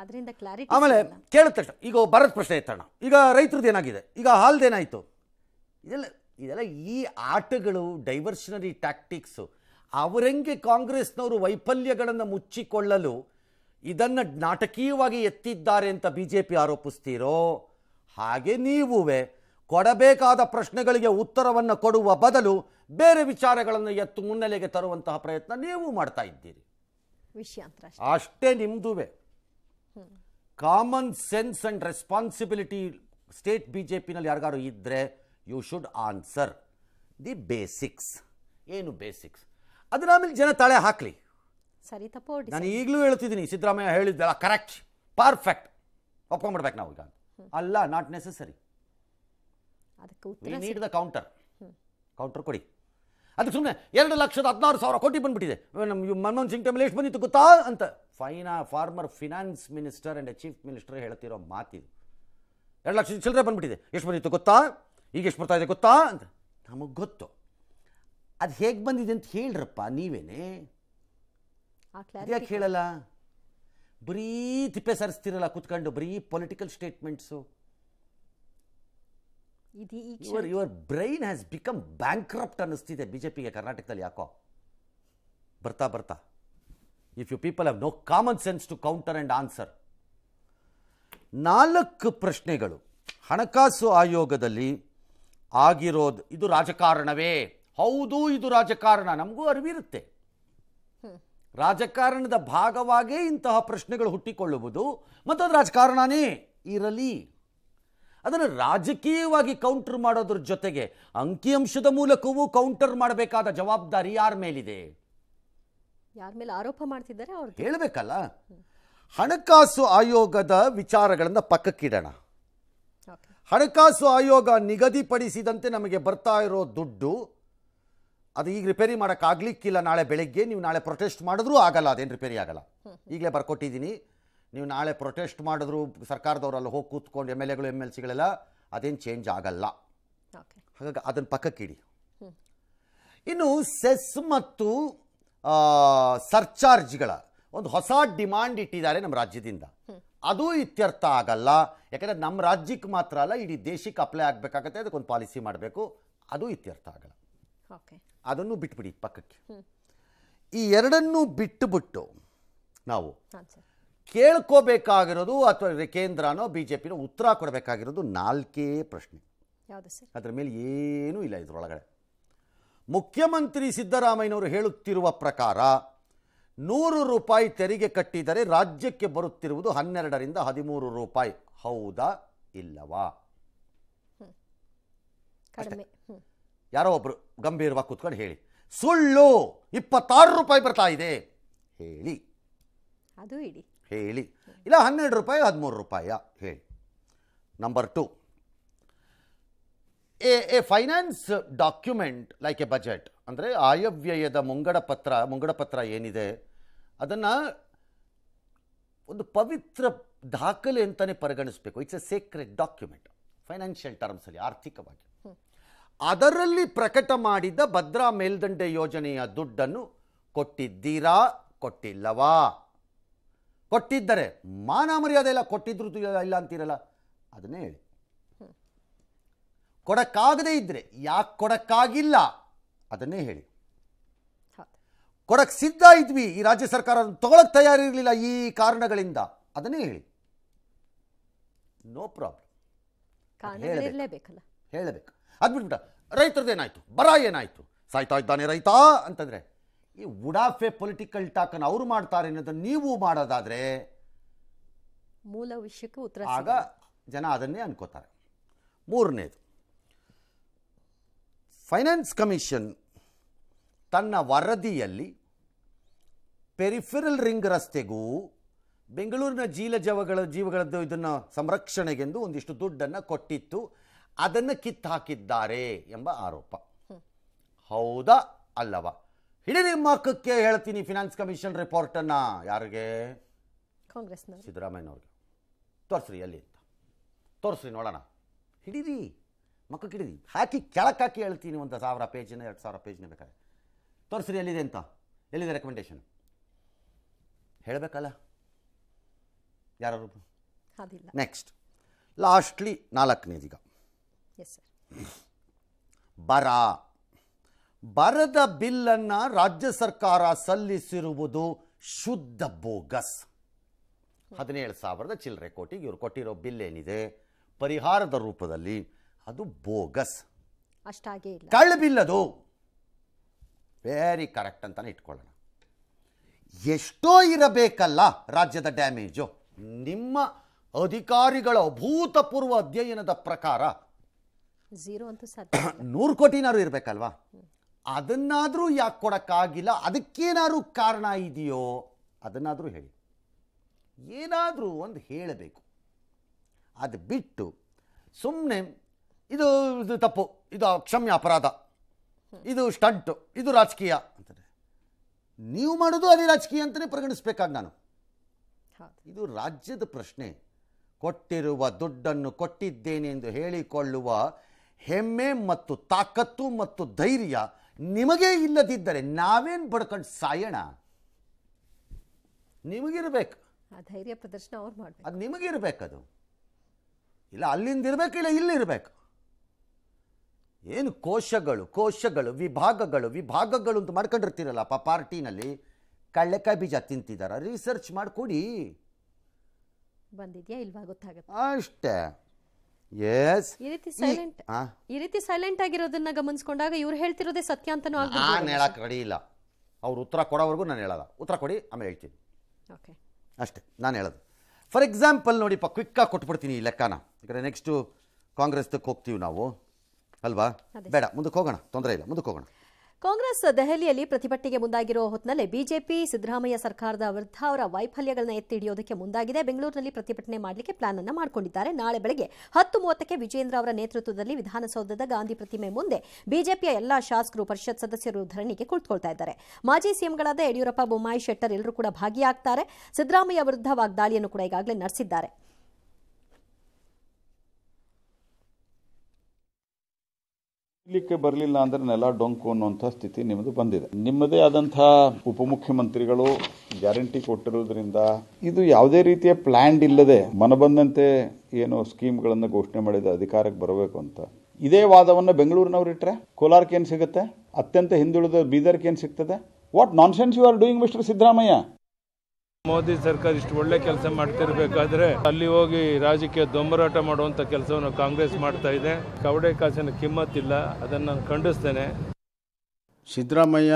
ಅದರಿಂದ ಕ್ಲಾರಿಟಿ ಆಮೇಲೆ ಕೇಳುತ್ತೆ ಈಗ ಬರೋದು ಪ್ರಶ್ನೆ ಎತ್ತಣ್ಣ ಈಗ ರೈತರದ್ದು ಏನಾಗಿದೆ ಈಗ ಹಾಲ್ದೇನಾಯಿತು ಇದೆಲ್ಲ ಇದೆಲ್ಲ ಈ ಆಟಗಳು ಡೈವರ್ಷನರಿ ಟ್ಯಾಕ್ಟಿಕ್ಸು ಅವರಂಗೆ ಕಾಂಗ್ರೆಸ್ನವರು ವೈಫಲ್ಯಗಳನ್ನು ಮುಚ್ಚಿಕೊಳ್ಳಲು ಇದನ್ನು ನಾಟಕೀಯವಾಗಿ ಎತ್ತಿದ್ದಾರೆ ಅಂತ ಬಿ ಜೆ ಪಿ ಆರೋಪಿಸ್ತೀರೋ ಹಾಗೆ ನೀವೂವೇ ಕೊಡಬೇಕಾದ ಪ್ರಶ್ನೆಗಳಿಗೆ ಉತ್ತರವನ್ನು ಕೊಡುವ ಬದಲು ಬೇರೆ ವಿಚಾರಗಳನ್ನು ಎತ್ತು ಮುನ್ನೆಲೆಗೆ ತರುವಂತಹ ಪ್ರಯತ್ನ ನೀವು ಮಾಡ್ತಾ ಇದ್ದೀರಿ ಅಷ್ಟೇ ನಿಮ್ದುವೆ common sense and responsibility state B J ಪಿನಲ್ಲಿ ಯಾರಿಗಾರು ಇದ್ದರೆ you should answer the basics ಏನು ಬೇಸಿಕ್ಸ್ ಅದನ್ನ ಆಮೇಲೆ ಜನ ತಳೆ ಹಾಕಲಿ ಸರಿ ತಪ್ಪು ನಾನು ಈಗಲೂ ಹೇಳ್ತಿದ್ದೀನಿ ಸಿದ್ದರಾಮಯ್ಯ ಹೇಳಿದ್ದೆಲ್ಲ ಕರೆಕ್ಟ್ ಪರ್ಫೆಕ್ಟ್ ಒಪ್ಕೊಂಡ್ಬಿಡ್ಬೇಕು ನಾವು ಈಗ ಅಲ್ಲ not necessary need the counter counter ಕೊಡಿ ಅದಕ್ಕೆ ಸುಮ್ಮನೆ ಎರಡು ಲಕ್ಷದ ಹದಿನಾರು ಸಾವಿರ ಕೋಟಿ ಬಂದ್ಬಿಟ್ಟಿದೆ ಮನಮೋಹನ್ ಸಿಂಗ್ ಟೈಮಲ್ಲಿ ಎಷ್ಟು ಬಂದಿತ್ತು ಗೊತ್ತಾ ಅಂತ ಫೈನಾ former finance minister and chief minister ಹೇಳ್ತಿರೋ ಮಾತಿದು ಎರಡು ಲಕ್ಷದ ಚಿಲ್ಲರೆ ಬಂದ್ಬಿಟ್ಟಿದೆ ಎಷ್ಟು ಬಂದಿತ್ತು ಗೊತ್ತಾ ಈಗ ಎಷ್ಟು ಬರ್ತಾ ಇದೆ ಗೊತ್ತಾ ಅಂತ ನಮಗೆ ಗೊತ್ತು ಅದು ಹೇಗೆ ಬಂದಿದೆ ಅಂತ ಹೇಳ್ರಪ್ಪ ನೀವೇನೆ ಯಾಕೆ ಹೇಳಲ್ಲ ಬರೀ ತಿಪ್ಪೆ ಸರಿಸ್ತಿರಲ್ಲ ಕುತ್ಕೊಂಡು ಬರೀ political statements your your brain has become bankrupt ಅನ್ನಿಸ್ತಿದೆ ಬಿ ಜೆ ಪಿಗೆ ಕರ್ನಾಟಕದಲ್ಲಿ ಯಾಕೋ ಬರ್ತಾ ಬರ್ತಾ if you people have no common sense to counter and answer ನಾಲ್ಕು ಪ್ರಶ್ನೆಗಳು ಹಣಕಾಸು ಆಯೋಗದಲ್ಲಿ ಆಗಿರೋದು ಇದು ರಾಜಕಾರಣವೇ ಹೌದು ಇದು ರಾಜಕಾರಣ ನಮಗೂ ಅರಿವಿರುತ್ತೆ ರಾಜಕಾರಣದ ಭಾಗವಾಗೇ ಇಂತಹ ಪ್ರಶ್ನೆಗಳು ಹುಟ್ಟಿಕೊಳ್ಳುವುದು ಮತ್ತು ಅದು ರಾಜಕಾರಣನೇ ಇರಲಿ ಅದನ್ನು ರಾಜಕೀಯವಾಗಿ ಕೌಂಟರ್ ಮಾಡೋದ್ರ ಜೊತೆಗೆ ಅಂಕಿಅಂಶದ ಮೂಲಕವೂ ಕೌಂಟರ್ ಮಾಡಬೇಕಾದ ಜವಾಬ್ದಾರಿ ಯಾರ ಮೇಲಿದೆ ಯಾರ ಮೇಲೆ ಆರೋಪ ಮಾಡ್ತಿದ್ದಾರೆ ಅವ್ರು ಹೇಳಬೇಕಲ್ಲ ಹಣಕಾಸು ಆಯೋಗದ ವಿಚಾರಗಳನ್ನು ಪಕ್ಕಕ್ಕಿಡೋಣ ಹಣಕಾಸು ಆಯೋಗ ನಿಗದಿಪಡಿಸಿದಂತೆ ನಮಗೆ ಬರ್ತಾ ಇರೋ ದುಡ್ಡು ಅದು ಈಗ ರಿಪೇರಿ ಮಾಡೋಕ್ಕಾಗ್ಲಿಕ್ಕಿಲ್ಲ ನಾಳೆ ಬೆಳಗ್ಗೆ ನೀವು ನಾಳೆ ಪ್ರೊಟೆಸ್ಟ್ ಮಾಡಿದ್ರೂ ಆಗಲ್ಲ ಅದೇನು ರಿಪೇರಿ ಆಗಲ್ಲ ಈಗಲೇ ಬರ್ಕೊಟ್ಟಿದ್ದೀನಿ ನೀವು ನಾಳೆ ಪ್ರೊಟೆಸ್ಟ್ ಮಾಡಿದ್ರು ಸರ್ಕಾರದವರಲ್ಲಿ ಹೋಗಿ ಕೂತ್ಕೊಂಡು ಎಮ್ ಎಲ್ ಎಗಳು ಎಮ್ ಎಲ್ ಸಿಗಳೆಲ್ಲ ಅದೇನು ಚೇಂಜ್ ಆಗಲ್ಲ ಹಾಗಾಗಿ ಅದನ್ನು ಪಕ್ಕಕ್ಕಿಡಿ ಇನ್ನು ಸೆಸ್ ಮತ್ತು ಸರ್ಚಾರ್ಜ್ಗಳ ಒಂದು ಹೊಸ ಡಿಮಾಂಡ್ ಇಟ್ಟಿದ್ದಾರೆ ನಮ್ಮ ರಾಜ್ಯದಿಂದ ಅದು ಇತ್ಯರ್ಥ ಆಗಲ್ಲ ಯಾಕಂದರೆ ನಮ್ಮ ರಾಜ್ಯಕ್ಕೆ ಮಾತ್ರ ಅಲ್ಲ ಇಡೀ ದೇಶಕ್ಕೆ ಅಪ್ಲೈ ಆಗಬೇಕಾಗತ್ತೆ ಅದಕ್ಕೊಂದು ಪಾಲಿಸಿ ಮಾಡಬೇಕು ಅದು ಇತ್ಯರ್ಥ ಆಗಲ್ಲ ಓಕೆ ಅದನ್ನು ಬಿಟ್ಬಿಡಿ ಪಕ್ಕಕ್ಕೆ ಈ ಎರಡನ್ನೂ ಬಿಟ್ಟುಬಿಟ್ಟು ನಾವು ಕೇಳ್ಕೋಬೇಕಾಗಿರೋದು ಅಥವಾ ಕೇಂದ್ರನೋ ಬಿ ಜೆ ಪಿನೋ ಉತ್ತರ ಕೊಡಬೇಕಾಗಿರೋದು ನಾಲ್ಕೇ ಪ್ರಶ್ನೆ ಅದರ ಮೇಲೆ ಏನೂ ಇಲ್ಲ ಇದರೊಳಗಡೆ ಮುಖ್ಯಮಂತ್ರಿ ಸಿದ್ದರಾಮಯ್ಯನವರು ಹೇಳುತ್ತಿರುವ ಪ್ರಕಾರ ನೂರು ರೂಪಾಯಿ ತೆರಿಗೆ ಕಟ್ಟಿದರೆ ರಾಜ್ಯಕ್ಕೆ ಬರುತ್ತಿರುವುದು ಹನ್ನೆರಡರಿಂದ ಹದಿಮೂರು ರೂಪಾಯಿ ಹೌದಾ ಇಲ್ಲವಾ ಯಾರೋ ಒಬ್ಬರು ಗಂಭೀರವಾಗಿ ಕೂತ್ಕೊಂಡು ಹೇಳಿ ಸುಳ್ಳು ಇಪ್ಪತ್ತಾರು ರೂಪಾಯಿ ಬರ್ತಾ ಇದೆ ಹೇಳಿ ಅದು ಇಡಿ ಹೇಳಿ ಇಲ್ಲ ಹನ್ನೆರಡು ರೂಪಾಯಿ ಹದಿಮೂರು ರೂಪಾಯ ಹೇಳಿ number two a a finance document like a budget ಅಂದರೆ ಆಯವ್ಯಯದ ಮುಂಗಡ ಪತ್ರ ಮುಂಗಡ ಪತ್ರ ಏನಿದೆ ಅದನ್ನು ಒಂದು ಪವಿತ್ರ ದಾಖಲೆ ಅಂತಲೇ ಪರಿಗಣಿಸಬೇಕು it's a secret document financial ಟರ್ಮ್ಸಲ್ಲಿ ಆರ್ಥಿಕವಾಗಿ ಅದರಲ್ಲಿ ಪ್ರಕಟ ಮಾಡಿದ್ದ ಭದ್ರಾ ಮೇಲ್ದಂಡೆ ಯೋಜನೆಯ ದುಡ್ಡನ್ನು ಕೊಟ್ಟಿದ್ದೀರಾ ಕೊಟ್ಟಿಲ್ಲವಾ ಕೊಟ್ಟಿದ್ದರೆ ಮಾನ ಮರ್ಯಾದೆ ಇಲ್ಲ ಕೊಟ್ಟಿದ್ರು ಇಲ್ಲ ಅಂತೀರಲ್ಲ ಅದನ್ನೇ ಹೇಳಿ ಕೊಡಕ್ಕಾಗದೇ ಇದ್ರೆ ಯಾಕೆ ಕೊಡಕ್ಕಾಗಿಲ್ಲ ಅದನ್ನೇ ಹೇಳಿ ಕೊಡಕ್ಕೆ ಸಿದ್ಧ ಇದ್ವಿ ಈ ರಾಜ್ಯ ಸರ್ಕಾರ ತಗೊಳಕ್ಕೆ ತಯಾರಿರಲಿಲ್ಲ ಈ ಕಾರಣಗಳಿಂದ ಅದನ್ನೇ ಹೇಳಿ ನೋ ಪ್ರಾಬ್ಲಮ್ ಹೇಳಬೇಕು ಅದ್ಬಿಟ್ಬಿಟ್ಟ ರೈತರದ್ದು ಏನಾಯಿತು ಬರ ಏನಾಯಿತು ಸಾಯ್ತಾ ಇದ್ದಾನೆ ರೈತ ಅಂತಂದರೆ ಈ ಉಡಾಫೆ ಪೊಲಿಟಿಕಲ್ ಟಾಕನ್ನು ಅವರು ಮಾಡ್ತಾರೆ ಅನ್ನೋದನ್ನು ನೀವು ಮಾಡೋದಾದರೆ ಮೂಲ ವಿಷಯಕ್ಕೆ ಉತ್ತರ ಆಗ ಜನ ಅದನ್ನೇ ಅನ್ಕೋತಾರೆ ಮೂರನೇದು ಫೈನಾನ್ಸ್ ಕಮಿಷನ್ ತನ್ನ ವರದಿಯಲ್ಲಿ ಪೆರಿಫಿರಲ್ ರಿಂಗ್ ರಸ್ತೆಗೂ ಬೆಂಗಳೂರಿನ ಜೀಲ ಜವಗಳ ಜೀವಗಳದ್ದು ಇದನ್ನು ಸಂರಕ್ಷಣೆಗೆಂದು ಒಂದಿಷ್ಟು ದುಡ್ಡನ್ನು ಕೊಟ್ಟಿತ್ತು ಅದನ್ನು ಕಿತ್ತಾಕಿದ್ದಾರೆ ಎಂಬ ಆರೋಪ ಹೌದಾ ಅಲ್ಲವ ಹಿಡಿ ನಿಮ್ಮ ಹಕ್ಕಕ್ಕೆ ಹೇಳ್ತೀನಿ ಫಿನಾನ್ಸ್ ಕಮಿಷನ್ ರಿಪೋರ್ಟನ್ನು ಯಾರಿಗೆ ಕಾಂಗ್ರೆಸ್ನ ಸಿದ್ದರಾಮಯ್ಯನವ್ರಿಗೆ ತೋರಿಸ್ರಿ ಎಲ್ಲಿ ಅಂತ ತೋರಿಸ್ರಿ ನೋಡೋಣ ಹಿಡೀರಿ ಮಕ್ಕಕ್ಕೆ ಹಿಡೀರಿ ಹಾಕಿ ಕೆಳಕಾಕಿ ಹೇಳ್ತೀನಿ ಒಂದು ಸಾವಿರ ಪೇಜಿನ ಎರಡು ಸಾವಿರ ಪೇಜಿನ ಬೇಕಾದ್ರೆ ತೋರಿಸ್ರಿ ಎಲ್ಲಿದೆ ಅಂತ ಎಲ್ಲಿದೆ ರೆಕಮೆಂಡೇಶನ್ ಹೇಳಬೇಕಲ್ಲ ಯಾರು ನೆಕ್ಸ್ಟ್ ಲಾಸ್ಟ್ಲಿ ನಾಲ್ಕನೇದೀಗ ಸರ್ ಬರ ಬರದ ಬಿಲ್ಲನ್ನು ರಾಜ್ಯ ಸರ್ಕಾರ ಸಲ್ಲಿಸಿರುವುದು ಶುದ್ಧ ಬೋಗಸ್ ಹದಿನೇಳು ಸಾವಿರದ ಚಿಲ್ಲರೆ ಕೋಟಿ ಇವರು ಕೊಟ್ಟಿರೋ ಬಿಲ್ ಏನಿದೆ ಪರಿಹಾರದ ರೂಪದಲ್ಲಿ ಅದು ಬೋಗಸ್ ಅಷ್ಟಾಗಿ ಕಳ್ಳ ಬಿಲ್ ಅದು ವೆರಿ ಕರೆಕ್ಟ್ ಅಂತಾನೆ ಇಟ್ಕೊಳ್ಳೋಣ ಎಷ್ಟೋ ಇರಬೇಕಲ್ಲ ರಾಜ್ಯದ ಡ್ಯಾಮೇಜು ನಿಮ್ಮ ಅಧಿಕಾರಿಗಳ ಅಭೂತಪೂರ್ವ ಅಧ್ಯಯನದ ಪ್ರಕಾರ ಝೀರೋ ಅಂತೂ ಸಾಧ್ಯ ನೂರು ಕೋಟಿನಾರು ಇರಬೇಕಲ್ವಾ ಅದನ್ನಾದರೂ ಯಾಕೆ ಕೊಡೋಕ್ಕಾಗಿಲ್ಲ ಅದಕ್ಕೇನಾದ್ರೂ ಕಾರಣ ಇದೆಯೋ ಅದನ್ನಾದರೂ ಹೇಳಿ ಏನಾದರೂ ಒಂದು ಹೇಳಬೇಕು ಅದು ಬಿಟ್ಟು ಸುಮ್ಮನೆ ಇದು ಇದು ತಪ್ಪು ಇದು ಅಕ್ಷಮ್ಯ ಅಪರಾಧ ಇದು ಸ್ಟಂಟು ಇದು ರಾಜಕೀಯ ಅಂತಾರೆ ನೀವು ಮಾಡೋದು ಅದೇ ರಾಜಕೀಯ ಅಂತಲೇ ಪರಿಗಣಿಸ್ಬೇಕಾಗಿ ನಾನು ಇದು ರಾಜ್ಯದ ಪ್ರಶ್ನೆ ಕೊಟ್ಟಿರುವ ದುಡ್ಡನ್ನು ಕೊಟ್ಟಿದ್ದೇನೆ ಎಂದು ಹೇಳಿಕೊಳ್ಳುವ ಹೆಮ್ಮೆ ಮತ್ತು ತಾಕತ್ತು ಮತ್ತು ಧೈರ್ಯ ನಿಮಗೇ ಇಲ್ಲದಿದ್ದರೆ ನಾವೇನು ಬಡ್ಕೊಂಡು ಸಾಯೋಣ ಆ ಧೈರ್ಯ ಪ್ರದರ್ಶನ ಅವ್ರು ಮಾಡಬೇಕು ಅದು ಅದು ಇಲ್ಲ ಅಲ್ಲಿಂದ ಇರಬೇಕು ಇಲ್ಲ ಇಲ್ಲಿರಬೇಕು ಏನು ಕೋಶಗಳು ಕೋಶಗಳು ವಿಭಾಗಗಳು ವಿಭಾಗಗಳು ಅಂತ ಮಾಡ್ಕೊಂಡಿರ್ತೀರಲ್ಲಪ್ಪ ಪಾರ್ಟಿನಲ್ಲಿ ಕಳ್ಳೆಕಾಯಿ ಬೀಜ ತಿಂತಿದಾರ ರಿಸರ್ಚ್ ಮಾಡಿಕೊಡಿ ಬಂದಿದೆಯಾ ಇಲ್ವಾ ಗೊತ್ತಾಗುತ್ತೆ ಅಷ್ಟೇ ಎಸ್ ಈ ರೀತಿ ಸೈಲೆಂಟ್ ಈ ರೀತಿ ಸೈಲೆಂಟ್ ಆಗಿರೋದನ್ನ ಗಮನಿಸಿಕೊಂಡಾಗ ಇವ್ರು ಹೇಳ್ತಿರೋದೇ ಸತ್ಯ ಅಂತಾನೂ ನಾನು ಹೇಳಕ್ ರೆಡಿ ಇಲ್ಲ ಅವ್ರು ಉತ್ತರ ಕೊಡೋವರೆಗೂ ನಾನು ಹೇಳಲ್ಲ ಉತ್ತರ ಕೊಡಿ ಆಮೇಲೆ ಹೇಳ್ತೀನಿ ಓಕೆ ಅಷ್ಟೇ ನಾನು ಹೇಳೋದು ಫಾರ್ ಎಕ್ಸಾಂಪಲ್ ನೋಡಿಪ್ಪ ಕ್ವಿಕ್ಕಾಗಿ ಕೊಟ್ಬಿಡ್ತೀನಿ ಈ ಲೆಕ್ಕನ ನೆಕ್ಸ್ಟ್ ನೆಕ್ಸ್ಟು ಕಾಂಗ್ರೆಸ್ದಕ್ಕೆ ಹೋಗ್ತೀವಿ ನಾವು ಅಲ್ವಾ ಬೇಡ ಮುಂದಕ್ಕೆ ಹೋಗೋಣ ತೊಂದರೆ ಇಲ್ಲ ಮುಂದಕ್ಕೆ ಹೋಗೋಣ ಕಾಂಗ್ರೆಸ್ ದೆಹಲಿಯಲ್ಲಿ ಪ್ರತಿಭಟನೆಗೆ ಮುಂದಾಗಿರುವ ಹೊತ್ತಿನಲ್ಲೇ ಬಿಜೆಪಿ ಸಿದ್ದರಾಮಯ್ಯ ಸರ್ಕಾರದ ವಿರುದ್ಧ ಅವರ ವೈಫಲ್ಯಗಳನ್ನು ಎತ್ತಿ ಹಿಡಿಯೋದಕ್ಕೆ ಮುಂದಾಗಿದೆ ಬೆಂಗಳೂರಿನಲ್ಲಿ ಪ್ರತಿಭಟನೆ ಮಾಡಲಿಕ್ಕೆ ಪ್ಲಾನ್ ಅನ್ನು ಮಾಡಿಕೊಂಡಿದ್ದಾರೆ ನಾಳೆ ಬೆಳಗ್ಗೆ ಹತ್ತು ಮೂವತ್ತಕ್ಕೆ ವಿಜೇಂದ್ರ ಅವರ ನೇತೃತ್ವದಲ್ಲಿ ವಿಧಾನಸೌಧದ ಗಾಂಧಿ ಪ್ರತಿಮೆ ಮುಂದೆ ಬಿಜೆಪಿಯ ಎಲ್ಲಾ ಶಾಸಕರು ಪರಿಷತ್ ಸದಸ್ಯರು ಧರಣಿಗೆ ಕುಳಿತುಕೊಳ್ತಾ ಇದ್ದಾರೆ ಮಾಜಿ ಸಿಎಂಗಳಾದ ಯಡಿಯೂರಪ್ಪ ಬೊಮ್ಮಾಯಿ ಶೆಟ್ಟರ್ ಎಲ್ಲರೂ ಕೂಡ ಭಾಗಿಯಾಗ್ತಾರೆ ಸಿದ್ದರಾಮಯ್ಯ ವಿರುದ್ಧ ವಾಗ್ದಾಳಿಯನ್ನು ಕೂಡ ಈಗಾಗಲೇ ನಡೆಸಿದ್ದಾರೆ ಇಲ್ಲಿಕ್ಕೆ ಬರಲಿಲ್ಲ ಅಂದ್ರೆ ನೆಲ ಡೊಂಕು ಅನ್ನುವಂಥ ಸ್ಥಿತಿ ನಿಮ್ಮದು ಬಂದಿದೆ ನಿಮ್ಮದೇ ಆದಂತಹ ಉಪಮುಖ್ಯಮಂತ್ರಿಗಳು ಗ್ಯಾರಂಟಿ ಕೊಟ್ಟಿರುವುದರಿಂದ ಇದು ಯಾವುದೇ ರೀತಿಯ ಪ್ಲ್ಯಾಂಡ್ ಇಲ್ಲದೆ ಮನಬಂದಂತೆ ಏನು ಸ್ಕೀಮ್ಗಳನ್ನು ಘೋಷಣೆ ಮಾಡಿದ ಅಧಿಕಾರಕ್ಕೆ ಬರಬೇಕು ಅಂತ ಇದೇ ವಾದವನ್ನು ಬೆಂಗಳೂರಿನವ್ರು ಇಟ್ಟರೆ ಕೋಲಾರಕ್ಕೆ ಏನು ಸಿಗುತ್ತೆ ಅತ್ಯಂತ ಹಿಂದುಳಿದ ಬೀದರ್ಗೆ ಏನು ಸಿಗ್ತದೆ what nonsense you are doing mister Siddaramaiah Modi ಸರ್ಕಾರ ಇಷ್ಟು ಒಳ್ಳೆ ಕೆಲಸ ಮಾಡ್ತಿರ್ಬೇಕಾದ್ರೆ ಅಲ್ಲಿ ಹೋಗಿ ರಾಜಕೀಯ ದೊಂಬರಾಟ ಮಾಡುವಂತ ಕೆಲಸವನ್ನು ಕಾಂಗ್ರೆಸ್ ಮಾಡ್ತಾ ಇದೆ ಕವಡೆ ಕಾಸಿನ ಕಿಮ್ಮತ್ತಿಲ್ಲ ಅದನ್ನ ನಾನು ಖಂಡಿಸ್ತೇನೆ ಸಿದ್ದರಾಮಯ್ಯ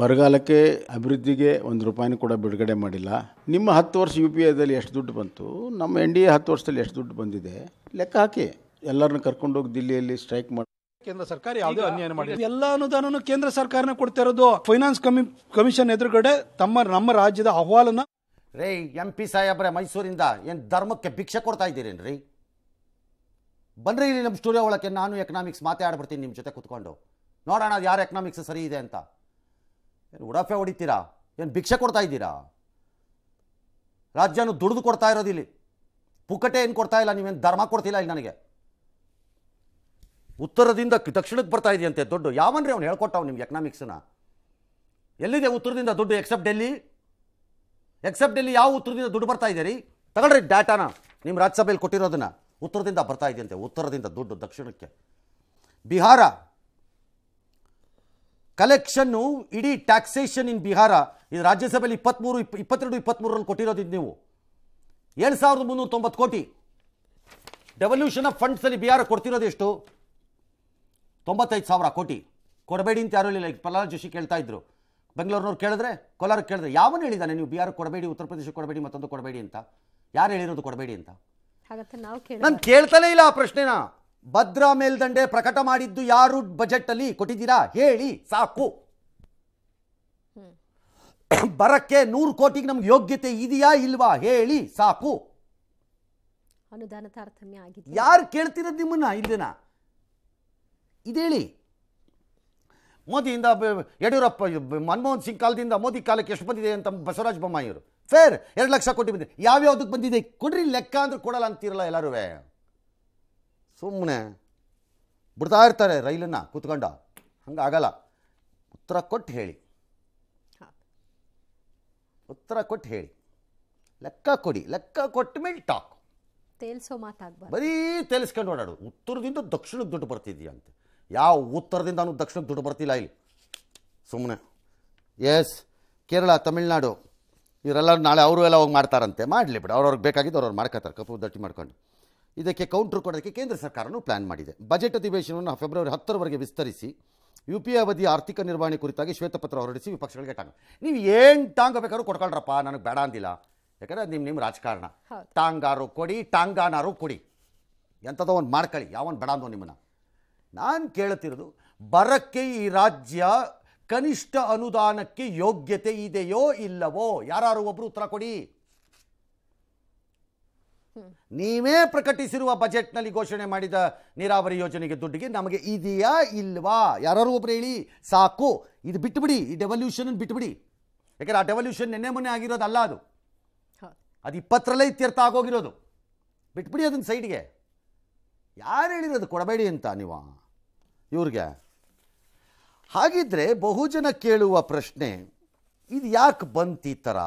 ಬರಗಾಲಕ್ಕೆ ಅಭಿವೃದ್ಧಿಗೆ ಒಂದು ರೂಪಾಯಿನೂ ಕೂಡ ಬಿಡುಗಡೆ ಮಾಡಿಲ್ಲ ನಿಮ್ಮ ಹತ್ತು ವರ್ಷ ಯು ಪಿ ಐದಲ್ಲಿ ಎಷ್ಟು ದುಡ್ಡು ಬಂತು ನಮ್ಮ ಎನ್ ಡಿ ಎ ಹತ್ತು ವರ್ಷದಲ್ಲಿ ಎಷ್ಟು ದುಡ್ಡು ಬಂದಿದೆ ಲೆಕ್ಕ ಹಾಕಿ ಎಲ್ಲರನ್ನ ಹೋಗಿ ದಿಲ್ಲಿಯಲ್ಲಿ ಸ್ಟ್ರೈಕ್ ಮಾಡಿ ಕೇಂದ್ರ ಸರ್ಕಾರ ಯಾವುದೇ ಅನ್ಯಾಯ ಮಾಡಿದೆ ಎಲ್ಲ ಅನುದಾನನೂ ಕೇಂದ್ರ ಸರ್ಕಾರನ ಕೊಡ್ತಾ ಇರೋದು ಫೈನಾನ್ಸ್ ಕಮಿ ಕಮಿಷನ್ ಎದುರುಗಡೆ ತಮ್ಮ ನಮ್ಮ ರಾಜ್ಯದ ಅಹ್ವಾಲನ್ನ ರೇ ಎಂ ಪಿ ಸಾಹೇಬ್ರೆ ಮೈಸೂರಿಂದ ಏನು ಧರ್ಮಕ್ಕೆ ಭಿಕ್ಷೆ ಕೊಡ್ತಾ ಇದ್ದೀರೇನು ರೀ ಬನ್ರಿ ಇಲ್ಲಿ ನಮ್ಮ ಸ್ಟುಡಿಯೋ ಒಳಕ್ಕೆ ನಾನು ಎಕನಾಮಿಕ್ಸ್ ಮಾತಾಡ್ಬಿಡ್ತೀನಿ ನಿಮ್ಮ ಜೊತೆ ಕುತ್ಕೊಂಡು ನೋಡೋಣ ಅದು ಯಾರು ಎಕನಾಮಿಕ್ಸ್ ಸರಿ ಇದೆ ಅಂತ ಏನು ಉಡಾಫೆ ಹೊಡಿತೀರಾ ಏನು ಭಿಕ್ಷೆ ಕೊಡ್ತಾ ಇದ್ದೀರಾ ರಾಜ್ಯನೂ ದುಡಿದು ಕೊಡ್ತಾ ಇರೋದು ಇಲ್ಲಿ ಪುಕ್ಕಟೆ ಏನು ಕೊಡ್ತಾ ಇಲ್ಲ ನೀವೇನು ಧರ್ಮ ಕೊಡ್ತಿಲ್ಲ ಇಲ್ಲಿ ನನಗೆ ಉತ್ತರದಿಂದ ದಕ್ಷಿಣಕ್ಕೆ ಬರ್ತಾ ಇದೆಯಂತೆ ದುಡ್ಡು ಯಾವನ್ರಿ ಅವ್ನು ಹೇಳ್ಕೊಟ್ಟವ್ ನಿಮ್ಗೆ ಎಕನಾಮಿಕ್ಸನ್ನ ಎಲ್ಲಿದೆ ಉತ್ತರದಿಂದ ದುಡ್ಡು ಎಕ್ಸೆಪ್ಟ್ ಡೆಲ್ಲಿ ಎಕ್ಸೆಪ್ಟಲ್ಲಿ ಯಾವ ಉತ್ತರದಿಂದ ದುಡ್ಡು ಬರ್ತಾ ಇದೆ ರೀ ತಗೊಳ್ರಿ ಡಾಟಾನ ನಿಮ್ಮ ರಾಜ್ಯಸಭೆಯಲ್ಲಿ ಕೊಟ್ಟಿರೋದನ್ನು ಉತ್ತರದಿಂದ ಬರ್ತಾ ಇದೆಯಂತೆ ಉತ್ತರದಿಂದ ದುಡ್ಡು ದಕ್ಷಿಣಕ್ಕೆ ಬಿಹಾರ ಕಲೆಕ್ಷನ್ನು ಇಡೀ ಟ್ಯಾಕ್ಸೇಷನ್ ಇನ್ ಬಿಹಾರ ಇದು ರಾಜ್ಯಸಭೆಯಲ್ಲಿ ಇಪ್ಪತ್ತ್ಮೂರು ಇಪ್ಪ ಇಪ್ಪತ್ತೆರಡು ಇಪ್ಪತ್ತ್ಮೂರರಲ್ಲಿ ಕೊಟ್ಟಿರೋದಿದ್ದು ನೀವು ಏಳು ಸಾವಿರದ ಮುನ್ನೂರ ತೊಂಬತ್ತು ಕೋಟಿ ಡೆವಲ್ಯೂಷನ್ ಆಫ್ ಫಂಡ್ಸಲ್ಲಿ ಬಿಹಾರ ಕೊಡ್ತಿರೋದು ಎಷ್ಟು ತೊಂಬತ್ತೈದು ಸಾವಿರ ಕೋಟಿ ಕೊಡಬೇಡಿ ಅಂತ ಯಾರು ಹೇಳಿಲ್ಲ ಪ್ರಹ್ಲಾದ್ ಜೋಶಿ ಕೇಳ್ತಾ ಇದ್ರು ಬೆಂಗಳೂರಿನವ್ರು ಕೇಳಿದ್ರೆ ಕೋಲಾರ ಕೇಳಿದ್ರೆ ಯಾವನು ಹೇಳಿದ್ದಾನೆ ನೀವು ಬಿಹಾರ ಕೊಡಬೇಡಿ ಉತ್ತರ ಪ್ರದೇಶಕ್ಕೆ ಕೊಡಬೇಡಿ ಮತ್ತೊಂದು ಕೊಡಬೇಡಿ ಅಂತ ಯಾರು ಹೇಳಿರೋದು ಕೊಡಬೇಡಿ ಅಂತ ನಾನು ಕೇಳ್ತಾನೆ ಇಲ್ಲ ಆ ಪ್ರಶ್ನೆನ ಭದ್ರಾ ಮೇಲ್ದಂಡೆ ಪ್ರಕಟ ಮಾಡಿದ್ದು ಯಾರು ಬಜೆಟ್ ಅಲ್ಲಿ ಕೊಟ್ಟಿದ್ದೀರಾ ಹೇಳಿ ಸಾಕು ಬರಕ್ಕೆ ನೂರು ಕೋಟಿಗೆ ನಮ್ಗೆ ಯೋಗ್ಯತೆ ಇದೆಯಾ ಇಲ್ವಾ ಹೇಳಿ ಸಾಕು ಅನುದಾನ ಆಗಿದೆ ಯಾರು ಕೇಳ್ತಿರೋದು ನಿಮ್ಮನ್ನ ಇಲ್ಲಿನ ಇದೇಳಿ ಮೋದಿಯಿಂದ ಯಡಿಯೂರಪ್ಪ ಮನಮೋಹನ್ ಸಿಂಗ್ ಕಾಲದಿಂದ ಮೋದಿ ಕಾಲಕ್ಕೆ ಎಷ್ಟು ಬಂದಿದೆ ಅಂತ ಬಸವರಾಜ ಬೊಮ್ಮಾಯಿಯವರು ಫೇರ್ ಎರಡು ಲಕ್ಷ ಕೋಟಿ ಬಂದಿದೆ ಯಾವ್ಯಾವ್ದಕ್ಕೆ ಬಂದಿದೆ ಕೊಡ್ರಿ ಲೆಕ್ಕ ಅಂದ್ರೆ ಕೊಡಲ್ಲ ಅಂತೀರಲ್ಲ ಎಲ್ಲರೂ ಸುಮ್ಮನೆ ಬಿಡ್ತಾ ಇರ್ತಾರೆ ರೈಲನ್ನು ಹಂಗ ಆಗಲ್ಲ ಉತ್ತರ ಕೊಟ್ಟು ಹೇಳಿ ಉತ್ತರ ಕೊಟ್ಟು ಹೇಳಿ ಲೆಕ್ಕ ಕೊಡಿ ಲೆಕ್ಕ ಕೊಟ್ಟ ಮೇಲೆ ಟಾಕ್ ತೇಲ್ಸೋ ಮಾತಾಗ ಬರೀ ತೇಲ್ಸ್ಕೊಂಡು ಓಡಾಡು ಉತ್ತರದಿಂದ ದಕ್ಷಿಣಕ್ಕೆ ದುಡ್ಡು ಬರ್ತಿದ್ಯಂತೆ ಅಂತ ಯಾವ ಅವನು ದಕ್ಷಿಣಕ್ಕೆ ದುಡ್ಡು ಬರ್ತಿಲ್ಲ ಇಲ್ಲಿ ಸುಮ್ಮನೆ ಎಸ್ ಕೇರಳ ತಮಿಳ್ನಾಡು ಇವರೆಲ್ಲ ನಾಳೆ ಅವರು ಎಲ್ಲ ಹೋಗಿ ಮಾಡ್ತಾರಂತೆ ಮಾಡಲಿ ಬಿಡು ಅವ್ರವ್ರಿಗೆ ಬೇಕಾಗಿದ್ದು ಅವ್ರವ್ರು ಮಾಡ್ಕೋತಾರೆ ಕಪ್ಪು ದಟ್ಟಿ ಮಾಡ್ಕೊಂಡು ಇದಕ್ಕೆ ಕೌಂಟ್ರ್ ಕೊಡೋದಕ್ಕೆ ಕೇಂದ್ರ ಸರ್ಕಾರನು ಪ್ಲ್ಯಾನ್ ಮಾಡಿದೆ ಬಜೆಟ್ ಅಧಿವೇಶನವನ್ನು ಫೆಬ್ರವರಿ ಹತ್ತರವರೆಗೆ ವಿಸ್ತರಿಸಿ ಯು ಪಿ ಅವಧಿ ಆರ್ಥಿಕ ನಿರ್ವಹಣೆ ಕುರಿತಾಗಿ ಶ್ವೇತಪತ್ರ ಹೊರಡಿಸಿ ವಿಪಕ್ಷಗಳಿಗೆ ಟಾಂಗ್ ನೀವು ಏನು ಟಾಂಗ ಬೇಕಾದ್ರೂ ಕೊಡ್ಕೊಳ್ರಪ್ಪ ನನಗೆ ಬೇಡ ಅಂದಿಲ್ಲ ಯಾಕಂದರೆ ನಿಮ್ಮ ನಿಮ್ಮ ರಾಜಕಾರಣ ಟಾಂಗಾರು ಕೊಡಿ ಟಾಂಗಾನಾರು ಕೊಡಿ ಎಂಥದೋ ಒಂದು ಮಾಡ್ಕೊಳ್ಳಿ ಯಾವನ್ ಬೇಡ ಅಂದೋ ನಿಮ್ಮನ್ನು ನಾನು ಕೇಳುತ್ತಿರೋದು ಬರಕ್ಕೆ ಈ ರಾಜ್ಯ ಕನಿಷ್ಠ ಅನುದಾನಕ್ಕೆ ಯೋಗ್ಯತೆ ಇದೆಯೋ ಇಲ್ಲವೋ ಯಾರು ಒಬ್ಬರು ಉತ್ತರ ಕೊಡಿ ನೀವೇ ಪ್ರಕಟಿಸಿರುವ ಬಜೆಟ್ನಲ್ಲಿ ಘೋಷಣೆ ಮಾಡಿದ ನೀರಾವರಿ ಯೋಜನೆಗೆ ದುಡ್ಡಿಗೆ ನಮಗೆ ಇದೆಯಾ ಇಲ್ವಾ ಯಾರು ಒಬ್ರು ಹೇಳಿ ಸಾಕು ಇದು ಬಿಟ್ಟುಬಿಡಿ ಈ ಡೆವಲ್ಯೂಷನ್ ಬಿಟ್ಟುಬಿಡಿ ಯಾಕಂದ್ರೆ ಆ ಡೆವಲ್ಯೂಷನ್ ನೆನ್ನೆ ಮೊನ್ನೆ ಆಗಿರೋದಲ್ಲ ಅದು ಅದು ಇಪ್ಪತ್ತರಲ್ಲೇ ಇತ್ಯರ್ಥ ಆಗೋಗಿರೋದು ಬಿಟ್ಬಿಡಿ ಅದನ್ನ ಸೈಡ್ಗೆ ಯಾರು ಹೇಳಿರೋದು ಕೊಡಬೇಡಿ ಅಂತ ನೀವು ಇವ್ರಿಗೆ ಹಾಗಿದ್ರೆ ಬಹುಜನ ಕೇಳುವ ಪ್ರಶ್ನೆ ಇದು ಯಾಕೆ ಬಂತು ಈ ಥರ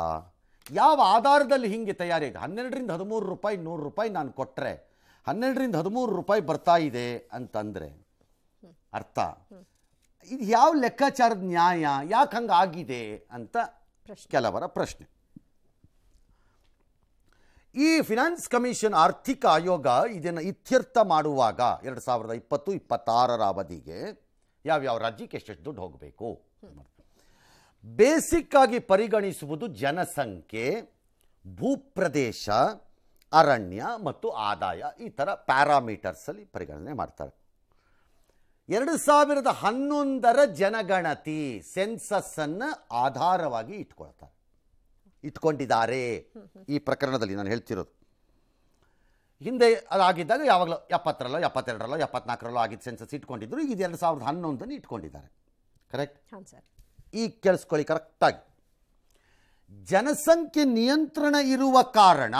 ಯಾವ ಆಧಾರದಲ್ಲಿ ಹಿಂಗೆ ತಯಾರಿ ಹನ್ನೆರಡರಿಂದ ಹದಿಮೂರು ರೂಪಾಯಿ ನೂರು ರೂಪಾಯಿ ನಾನು ಕೊಟ್ಟರೆ ಹನ್ನೆರಡರಿಂದ ಹದಿಮೂರು ರೂಪಾಯಿ ಬರ್ತಾ ಇದೆ ಅಂತಂದರೆ ಅರ್ಥ ಇದು ಯಾವ ಲೆಕ್ಕಾಚಾರದ ನ್ಯಾಯ ಯಾಕೆ ಹಂಗೆ ಆಗಿದೆ ಅಂತ ಕೆಲವರ ಪ್ರಶ್ನೆ ಈ ಫಿನಾನ್ಸ್ ಕಮಿಷನ್ ಆರ್ಥಿಕ ಆಯೋಗ ಇದನ್ನು ಇತ್ಯರ್ಥ ಮಾಡುವಾಗ ಎರಡು ಸಾವಿರದ ಇಪ್ಪತ್ತು ಇಪ್ಪತ್ತಾರರ ಅವಧಿಗೆ ಯಾವ್ಯಾವ ರಾಜ್ಯಕ್ಕೆ ಎಷ್ಟೆಷ್ಟು ದುಡ್ಡು ಹೋಗಬೇಕು ಬೇಸಿಕ್ ಆಗಿ ಪರಿಗಣಿಸುವುದು ಜನಸಂಖ್ಯೆ ಭೂಪ್ರದೇಶ ಅರಣ್ಯ ಮತ್ತು ಆದಾಯ ಈ ಥರ ಪ್ಯಾರಾಮೀಟರ್ಸಲ್ಲಿ ಪರಿಗಣನೆ ಮಾಡ್ತಾರೆ ಎರಡು ಸಾವಿರದ ಹನ್ನೊಂದರ ಜನಗಣತಿ ಸೆನ್ಸಸ್ಸನ್ನು ಆಧಾರವಾಗಿ ಇಟ್ಕೊಳ್ತಾರೆ ಇಟ್ಕೊಂಡಿದ್ದಾರೆ ಈ ಪ್ರಕರಣದಲ್ಲಿ ನಾನು ಹೇಳ್ತಿರೋದು ಹಿಂದೆ ಅದಾಗಿದ್ದಾಗ ಯಾವಾಗಲೋ ಎಪ್ಪತ್ತರಲ್ಲೋ ಎಪ್ಪತ್ತೆರಡರಲ್ಲೋ ಎಪ್ಪತ್ನಾಲ್ಕರಲ್ಲೋ ಆಗಿದ್ದ ಸೆನ್ಸಸ್ ಇಟ್ಕೊಂಡಿದ್ರು ಇದು ಎರಡು ಸಾವಿರದ ಹನ್ನೊಂದನ್ನು ಇಟ್ಕೊಂಡಿದ್ದಾರೆ ಕರೆಕ್ಟ್ ಈ ಕೇಳಿಸ್ಕೊಳ್ಳಿ ಕರೆಕ್ಟಾಗಿ ಜನಸಂಖ್ಯೆ ನಿಯಂತ್ರಣ ಇರುವ ಕಾರಣ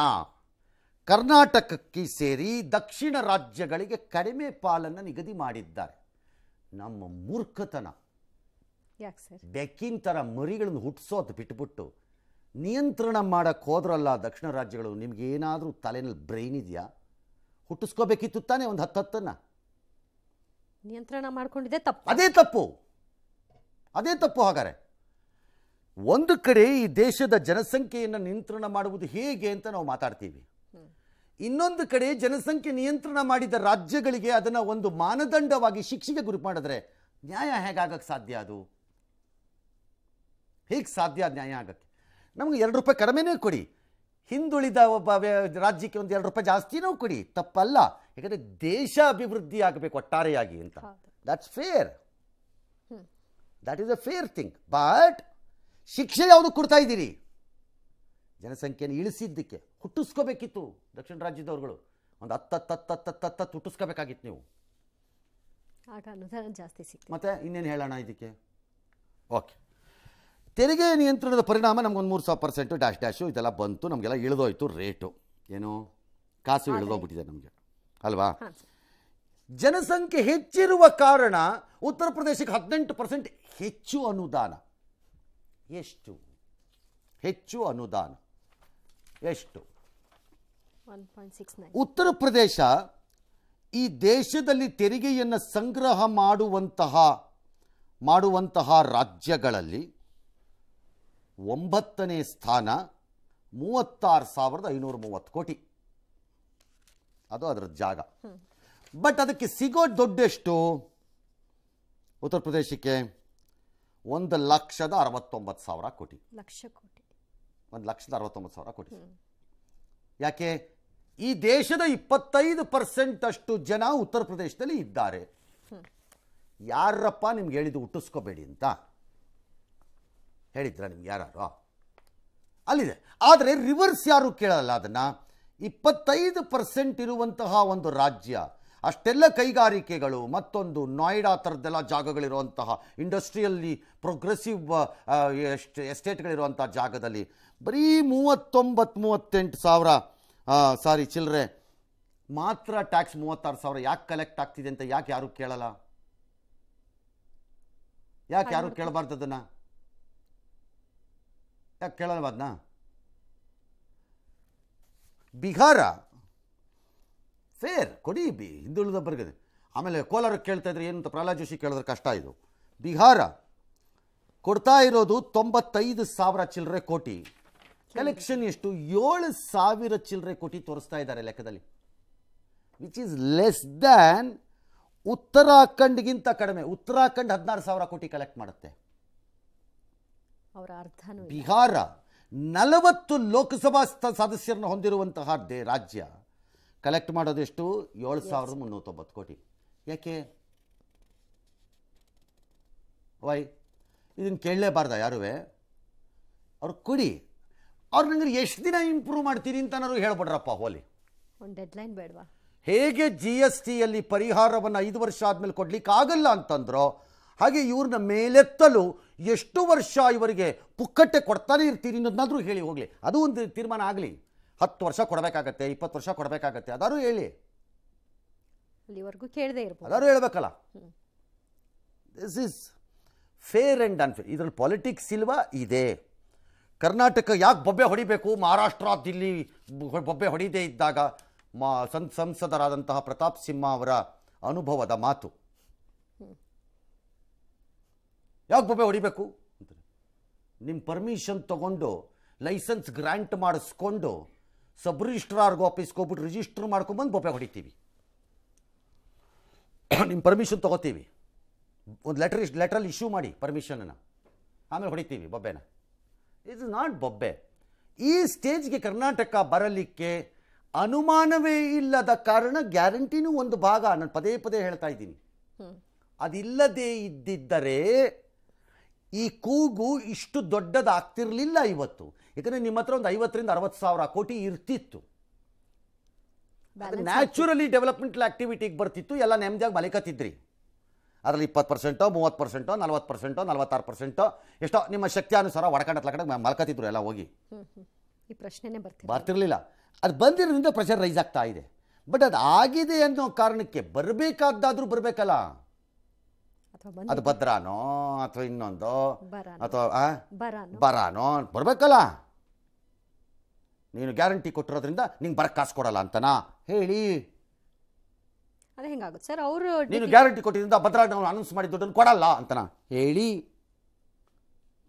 ಕರ್ನಾಟಕಕ್ಕೆ ಸೇರಿ ದಕ್ಷಿಣ ರಾಜ್ಯಗಳಿಗೆ ಕಡಿಮೆ ಪಾಲನ್ನು ನಿಗದಿ ಮಾಡಿದ್ದಾರೆ ನಮ್ಮ ಮೂರ್ಖತನ ಬೆಕ್ಕಿನ ಥರ ಮರಿಗಳನ್ನು ಹುಟ್ಟಿಸೋದು ಬಿಟ್ಟುಬಿಟ್ಟು ನಿಯಂತ್ರಣ ಮಾಡಕ್ಕೆ ಹೋದ್ರಲ್ಲ ದಕ್ಷಿಣ ರಾಜ್ಯಗಳು ಏನಾದರೂ ತಲೆನಲ್ಲಿ ಬ್ರೈನ್ ಇದೆಯಾ ಹುಟ್ಟಿಸ್ಕೋಬೇಕಿತ್ತು ತಾನೇ ಒಂದು ಹತ್ತು ಹತ್ತನ್ನು ನಿಯಂತ್ರಣ ಮಾಡಿಕೊಂಡಿದ್ದೆ ತಪ್ಪು ಅದೇ ತಪ್ಪು ಅದೇ ತಪ್ಪು ಹಾಗಾರೆ ಒಂದು ಕಡೆ ಈ ದೇಶದ ಜನಸಂಖ್ಯೆಯನ್ನು ನಿಯಂತ್ರಣ ಮಾಡುವುದು ಹೇಗೆ ಅಂತ ನಾವು ಮಾತಾಡ್ತೀವಿ ಇನ್ನೊಂದು ಕಡೆ ಜನಸಂಖ್ಯೆ ನಿಯಂತ್ರಣ ಮಾಡಿದ ರಾಜ್ಯಗಳಿಗೆ ಅದನ್ನು ಒಂದು ಮಾನದಂಡವಾಗಿ ಶಿಕ್ಷೆಗೆ ಗುರಿ ಮಾಡಿದ್ರೆ ನ್ಯಾಯ ಹೇಗಾಗಕ್ಕೆ ಸಾಧ್ಯ ಅದು ಹೇಗೆ ಸಾಧ್ಯ ನ್ಯಾಯ ಆಗಕ್ಕೆ ನಮಗೆ ಎರಡು ರೂಪಾಯಿ ಕಡಿಮೆನೇ ಕೊಡಿ ಹಿಂದುಳಿದ ಒಬ್ಬ ರಾಜ್ಯಕ್ಕೆ ಒಂದು ಎರಡು ರೂಪಾಯಿ ಜಾಸ್ತಿನೂ ಕೊಡಿ ತಪ್ಪಲ್ಲ ಯಾಕಂದರೆ ದೇಶ ಅಭಿವೃದ್ಧಿ ಆಗಬೇಕು ಒಟ್ಟಾರೆಯಾಗಿ ಅಂತ that's fair that is a fair thing but ಶಿಕ್ಷೆ ಯಾವುದು ಕೊಡ್ತಾ ಇದ್ದೀರಿ ಜನಸಂಖ್ಯೆಯನ್ನು ಇಳಿಸಿದ್ದಕ್ಕೆ ಹುಟ್ಟಿಸ್ಕೋಬೇಕಿತ್ತು ದಕ್ಷಿಣ ರಾಜ್ಯದವ್ರುಗಳು ಒಂದು ಹತ್ತತ್ತತ್ತತ್ತತ್ತ ಹುಟ್ಟಿಸ್ಕೋಬೇಕಾಗಿತ್ತು ನೀವು ಜಾಸ್ತಿ ಮತ್ತೆ ಇನ್ನೇನು ಹೇಳೋಣ ಇದಕ್ಕೆ ಓಕೆ ತೆರಿಗೆ ನಿಯಂತ್ರಣದ ಪರಿಣಾಮ ನಮ್ಗೊಂದು ಮೂರು ಸಾವಿರ ಪರ್ಸೆಂಟು ಡ್ಯಾಶ್ ಡ್ಯಾಶು ಇದೆಲ್ಲ ಬಂತು ನಮಗೆಲ್ಲ ಇಳಿದೋಯ್ತು ರೇಟು ಏನು ಕಾಸು ಇಳಿದೋಗ್ಬಿಟ್ಟಿದೆ ನಮಗೆ ಅಲ್ವಾ ಜನಸಂಖ್ಯೆ ಹೆಚ್ಚಿರುವ ಕಾರಣ ಉತ್ತರ ಪ್ರದೇಶಕ್ಕೆ ಹದಿನೆಂಟು ಪರ್ಸೆಂಟ್ ಹೆಚ್ಚು ಅನುದಾನ ಎಷ್ಟು ಹೆಚ್ಚು ಅನುದಾನ ಎಷ್ಟು ಉತ್ತರ ಪ್ರದೇಶ ಈ ದೇಶದಲ್ಲಿ ತೆರಿಗೆಯನ್ನು ಸಂಗ್ರಹ ಮಾಡುವಂತಹ ಮಾಡುವಂತಹ ರಾಜ್ಯಗಳಲ್ಲಿ ಒಂಬತ್ತನೇ ಸ್ಥಾನ ಮೂವತ್ತಾರು ಸಾವಿರದ ಐನೂರ ಮೂವತ್ತು ಕೋಟಿ ಅದು ಅದರ ಜಾಗ ಬಟ್ ಅದಕ್ಕೆ ಸಿಗೋ ದೊಡ್ಡೆಷ್ಟು ಉತ್ತರ ಪ್ರದೇಶಕ್ಕೆ ಒಂದು ಲಕ್ಷದ ಅರವತ್ತೊಂಬತ್ತು ಸಾವಿರ ಕೋಟಿ ಲಕ್ಷ ಕೋಟಿ ಒಂದು ಲಕ್ಷದ ಅರವತ್ತೊಂಬತ್ತು ಸಾವಿರ ಕೋಟಿ ಯಾಕೆ ಈ ದೇಶದ ಇಪ್ಪತ್ತೈದು ಪರ್ಸೆಂಟ್ ಅಷ್ಟು ಜನ ಉತ್ತರ ಪ್ರದೇಶದಲ್ಲಿ ಇದ್ದಾರೆ ಯಾರಪ್ಪ ನಿಮ್ಗೆ ಹೇಳಿದ್ದು ಹುಟ್ಟಿಸ್ಕೋಬೇಡಿ ಅಂತ ಹೇಳಿದ್ರ ನಿಮ್ಗೆ ಯಾರು ಅಲ್ಲಿದೆ ಆದರೆ ರಿವರ್ಸ್ ಯಾರು ಕೇಳಲ್ಲ ಅದನ್ನು ಇಪ್ಪತ್ತೈದು ಪರ್ಸೆಂಟ್ ಇರುವಂತಹ ಒಂದು ರಾಜ್ಯ ಅಷ್ಟೆಲ್ಲ ಕೈಗಾರಿಕೆಗಳು ಮತ್ತೊಂದು ನಾಯ್ಡಾ ಥರದ್ದೆಲ್ಲ ಜಾಗಗಳಿರುವಂತಹ ಇಂಡಸ್ಟ್ರಿಯಲ್ಲಿ ಪ್ರೋಗ್ರೆಸಿವ್ ಎಸ್ಟೇಟ್ಗಳಿರುವಂಥ ಜಾಗದಲ್ಲಿ ಬರೀ ಮೂವತ್ತೊಂಬತ್ತು ಮೂವತ್ತೆಂಟು ಸಾವಿರ ಸಾರಿ ಚಿಲ್ಲರೆ ಮಾತ್ರ ಟ್ಯಾಕ್ಸ್ ಮೂವತ್ತಾರು ಸಾವಿರ ಯಾಕೆ ಕಲೆಕ್ಟ್ ಆಗ್ತಿದೆ ಅಂತ ಯಾಕೆ ಯಾರು ಕೇಳಲ್ಲ ಯಾಕೆ ಯಾರೂ ಅದನ್ನು ಯಾಕೆ ಕೇಳಲ್ವ ಅದನ್ನ ಬಿಹಾರ ಫೇರ್ ಕೊಡಿ ಬಿ ಹಿಂದುಳಿದ ಬರ್ಗದೆ ಆಮೇಲೆ ಕೋಲಾರಕ್ಕೆ ಕೇಳ್ತಾ ಇದ್ರೆ ಏನು ಅಂತ ಪ್ರಹ್ಲಾದ್ ಜೋಶಿ ಕೇಳಿದ್ರೆ ಕಷ್ಟ ಇದು ಬಿಹಾರ ಕೊಡ್ತಾ ಇರೋದು ತೊಂಬತ್ತೈದು ಸಾವಿರ ಚಿಲ್ಲರೆ ಕೋಟಿ ಎಲೆಕ್ಷನ್ ಎಷ್ಟು ಏಳು ಸಾವಿರ ಚಿಲ್ಲರೆ ಕೋಟಿ ತೋರಿಸ್ತಾ ಇದ್ದಾರೆ ಲೆಕ್ಕದಲ್ಲಿ ವಿಚ್ ಈಸ್ ಲೆಸ್ ದ್ಯಾನ್ ಉತ್ತರಾಖಂಡ್ಗಿಂತ ಕಡಿಮೆ ಉತ್ತರಾಖಂಡ್ ಹದಿನಾರು ಸಾವಿರ ಕೋಟಿ ಕಲೆಕ್ಟ್ ಮಾಡುತ್ತೆ ಅವರ ಅರ್ಥ ಬಿಹಾರ ನಲವತ್ತು ಲೋಕಸಭಾ ಸದಸ್ಯರನ್ನು ಹೊಂದಿರುವಂತಹ ದೇ ರಾಜ್ಯ ಕಲೆಕ್ಟ್ ಮಾಡೋದೆಷ್ಟು ಏಳು ಸಾವಿರದ ಮುನ್ನೂರ ಕೋಟಿ ಯಾಕೆ ವೈ ಇದನ್ನು ಕೇಳಲೇಬಾರ್ದ ಯಾರುವೆ ಅವ್ರು ಕೊಡಿ ಅವ್ರು ನಂಗೆ ಎಷ್ಟು ದಿನ ಇಂಪ್ರೂವ್ ಮಾಡ್ತೀರಿ ಅಂತ ಹೇಳ್ಬಿಡ್ರಪ್ಪ ಹೋಲಿ ಒಂದು ಲೈನ್ ಬೇಡವಾ ಹೇಗೆ ಜಿ ಎಸ್ ಟಿಯಲ್ಲಿ ಪರಿಹಾರವನ್ನು ಐದು ವರ್ಷ ಆದಮೇಲೆ ಆಗಲ್ಲ ಅಂತಂದ್ರೋ ಹಾಗೆ ಇವ್ರನ್ನ ಮೇಲೆತ್ತಲು ಎಷ್ಟು ವರ್ಷ ಇವರಿಗೆ ಪುಕ್ಕಟ್ಟೆ ಕೊಡ್ತಾನೆ ಇರ್ತೀರಿ ಅನ್ನೋದನ್ನಾದರೂ ಹೇಳಿ ಹೋಗಲಿ ಅದು ಒಂದು ತೀರ್ಮಾನ ಆಗಲಿ ಹತ್ತು ವರ್ಷ ಕೊಡಬೇಕಾಗತ್ತೆ ಇಪ್ಪತ್ತು ವರ್ಷ ಕೊಡಬೇಕಾಗತ್ತೆ ಅದಾರು ಹೇಳಿ ಕೇಳದೆ ಹೇಳ್ಬೇಕಲ್ಲ ಹೇಳಬೇಕಲ್ಲ this is fair and unfair ಇದರಲ್ಲಿ ಪಾಲಿಟಿಕ್ಸ್ ಇಲ್ವಾ ಇದೆ ಕರ್ನಾಟಕ ಯಾಕೆ ಬೊಬ್ಬೆ ಹೊಡಿಬೇಕು ಮಹಾರಾಷ್ಟ್ರ ದಿಲ್ಲಿ ಬೊಬ್ಬೆ ಹೊಡಿದೇ ಇದ್ದಾಗ ಮಾ ಸಂಸದರಾದಂತಹ ಪ್ರತಾಪ್ ಸಿಂಹ ಅವರ ಅನುಭವದ ಮಾತು ಯಾವಾಗ ಬೊಬ್ಬೆ ಹೊಡಿಬೇಕು ಅಂತ ನಿಮ್ಮ ಪರ್ಮಿಷನ್ ತೊಗೊಂಡು ಲೈಸೆನ್ಸ್ ಗ್ರ್ಯಾಂಟ್ ಮಾಡಿಸ್ಕೊಂಡು ಸಬ್ ರಿಜಿಸ್ಟ್ರಾರ್ಗೆ ಆಫೀಸ್ಗೆ ಹೋಗ್ಬಿಟ್ಟು ರಿಜಿಸ್ಟರ್ ಮಾಡ್ಕೊಂಬಂದು ಬೊಬ್ಬೆ ಹೊಡಿತೀವಿ ನಿಮ್ಮ ಪರ್ಮಿಷನ್ ತೊಗೋತೀವಿ ಒಂದು ಲೆಟರ್ ಇಶ್ ಲೆಟ್ರಲ್ಲಿ ಇಶ್ಯೂ ಮಾಡಿ ಪರ್ಮಿಷನನ್ನು ಆಮೇಲೆ ಹೊಡಿತೀವಿ ಬೊಬ್ಬೆನ ಇಸ್ ನಾಟ್ ಬೊಬ್ಬೆ ಈ ಸ್ಟೇಜ್ಗೆ ಕರ್ನಾಟಕ ಬರಲಿಕ್ಕೆ ಅನುಮಾನವೇ ಇಲ್ಲದ ಕಾರಣ ಗ್ಯಾರಂಟಿನೂ ಒಂದು ಭಾಗ ನಾನು ಪದೇ ಪದೇ ಹೇಳ್ತಾ ಇದ್ದೀನಿ ಅದಿಲ್ಲದೇ ಇದ್ದಿದ್ದರೆ ಈ ಕೂಗು ಇಷ್ಟು ದೊಡ್ಡದಾಗ್ತಿರಲಿಲ್ಲ ಇವತ್ತು ಯಾಕಂದ್ರೆ ನಿಮ್ಮ ಹತ್ರ ಒಂದು ಐವತ್ತರಿಂದ ಅರವತ್ತು ಸಾವಿರ ಕೋಟಿ ಇರ್ತಿತ್ತು ನ್ಯಾಚುರಲಿ ಡೆವಲಪ್ಮೆಂಟಲ್ ಆಕ್ಟಿವಿಟಿಗೆ ಬರ್ತಿತ್ತು ಎಲ್ಲ ನೆಮ್ಮದಿಯಾಗಿ ಮಲಿಕತ್ತಿದ್ರಿ ಅದರಲ್ಲಿ ಇಪ್ಪತ್ತು ಪರ್ಸೆಂಟೋ ಮೂವತ್ತು ಪರ್ಸೆಂಟೋ ನಲ್ವತ್ತು ಪರ್ಸೆಂಟೋ ನಲವತ್ತಾರು ಪರ್ಸೆಂಟೋ ಎಷ್ಟೋ ನಿಮ್ಮ ಅನುಸಾರ ಒಡಕಡೆ ತಲಕಡೆ ಮಲ್ಕತ್ತಿದ್ರು ಎಲ್ಲ ಹೋಗಿ ಈ ಪ್ರಶ್ನೆನೇ ಬರ್ತಿರಲಿಲ್ಲ ಅದು ಬಂದಿರೋದ್ರಿಂದ ಪ್ರೆಷರ್ ರೈಸ್ ಆಗ್ತಾ ಇದೆ ಬಟ್ ಅದು ಆಗಿದೆ ಅನ್ನೋ ಕಾರಣಕ್ಕೆ ಬರಬೇಕಾದ್ರೂ ಬರಬೇಕಲ್ಲ ಅದು ಭದ್ರಾನೋ ಅಥವಾ ಇನ್ನೊಂದು ಅಥವಾ ಬರಾನೋ ಬರಬೇಕಲ್ಲ ನೀನು ಗ್ಯಾರಂಟಿ ಕೊಟ್ಟಿರೋದ್ರಿಂದ ನಿಂಗೆ ಬರಕ್ಕೆ ಕಾಸು ಕೊಡಲ್ಲ ಅಂತನಾ ಹೇಳಿ ಅದೇ ಹೆಂಗಾಗುತ್ತೆ ಸರ್ ಅವರು ನೀನು ಗ್ಯಾರಂಟಿ ಕೊಟ್ಟಿದ್ರಿಂದ ಭದ್ರಾ ನಾವು ಅನೌನ್ಸ್ ಮಾಡಿ ದುಡ್ಡನ್ನು ಕೊಡಲ್ಲ ಅಂತನಾ ಹೇಳಿ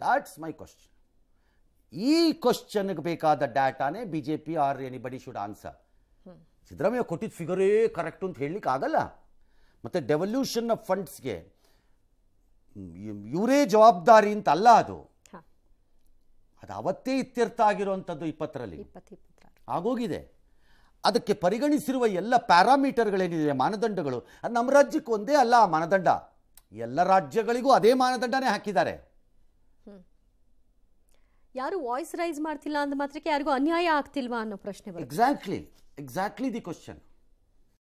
ದಾಟ್ಸ್ ಮೈ ಕ್ವಶನ್ ಈ ಕ್ವಶನ್ಗೆ ಬೇಕಾದ ಡಾಟಾನೇ B J P or body should answer Siddaramaiah ಕೊಟ್ಟಿದ್ದ ಫಿಗರೇ ಕರೆಕ್ಟ್ ಅಂತ ಹೇಳಲಿಕ್ಕೆ ಆಗಲ್ಲ ಮತ್ತು ಡೆವಲ್ಯೂಷನ್ ಆಫ್ ಫಂಡ್ಸ್ಗೆ ಇವರೇ ಜವಾಬ್ದಾರಿ ಅಂತ ಅಲ್ಲ ಅದು ಅದು ಅವತ್ತೇ ಇತ್ಯರ್ಥ ಆಗಿರುವಂಥದ್ದು ಇಪ್ಪತ್ತರಲ್ಲಿ ಆಗೋಗಿದೆ ಅದಕ್ಕೆ ಪರಿಗಣಿಸಿರುವ ಎಲ್ಲ ಪ್ಯಾರಾಮೀಟರ್ಗಳೇನಿದೆ ಮಾನದಂಡಗಳು ಅದು ನಮ್ಮ ರಾಜ್ಯಕ್ಕೆ ಒಂದೇ ಅಲ್ಲ ಮಾನದಂಡ ಎಲ್ಲ ರಾಜ್ಯಗಳಿಗೂ ಅದೇ ಮಾನದಂಡನೇ ಹಾಕಿದ್ದಾರೆ ಯಾರು ವಾಯ್ಸ್ ರೈಸ್ ಮಾಡ್ತಿಲ್ಲ ಅಂದ್ರೆ ಮಾತ್ರಕ್ಕೆ ಯಾರಿಗೂ ಅನ್ಯಾಯ ಆಗ್ತಿಲ್ವಾ ಅನ್ನೋ ಪ್ರಶ್ನೆ ಎಕ್ಸಾಕ್ಟ್ಲಿ ಎಕ್ಸಾಕ್ಟ್ಲಿ ದಿ ಕ್ವಶನ್